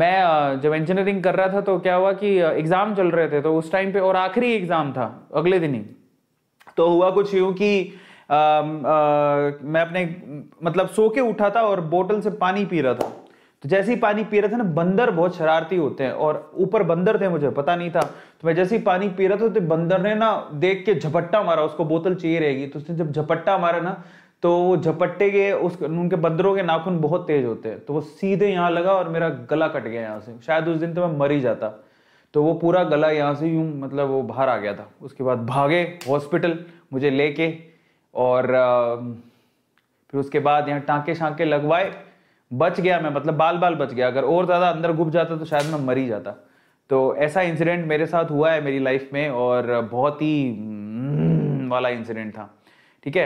मैं जब इंजीनियरिंग कर रहा था तो क्या हुआ कि एग्ज़ाम चल रहे थे तो उस टाइम पे और आखिरी एग्ज़ाम था अगले दिन ही तो हुआ कुछ यूं कि आ, आ, मैं अपने मतलब सो के उठा था और बोतल से पानी पी रहा था तो जैसे ही पानी पी रहा था ना बंदर बहुत शरारती होते हैं और ऊपर बंदर थे मुझे पता नहीं था तो मैं जैसे ही पानी पी रहा था तो बंदर ने ना देख के झपट्टा मारा उसको बोतल चाहिए रहेगी तो उसने जब झपट्टा मारा ना तो वो झपट्टे के उस उनके बद्रों के नाखून बहुत तेज होते हैं तो वो सीधे यहाँ लगा और मेरा गला कट गया यहाँ से शायद उस दिन तो मैं मर ही जाता तो वो पूरा गला यहाँ से यूँ मतलब वो बाहर आ गया था उसके बाद भागे हॉस्पिटल मुझे लेके और फिर उसके बाद यहाँ टाँके शाँके लगवाए बच गया मैं मतलब बाल बाल बच गया अगर और ज़्यादा अंदर घुप जाता तो शायद मैं मर ही जाता तो ऐसा इंसिडेंट मेरे साथ हुआ है मेरी लाइफ में और बहुत ही हम्म, वाला इंसिडेंट था ठीक है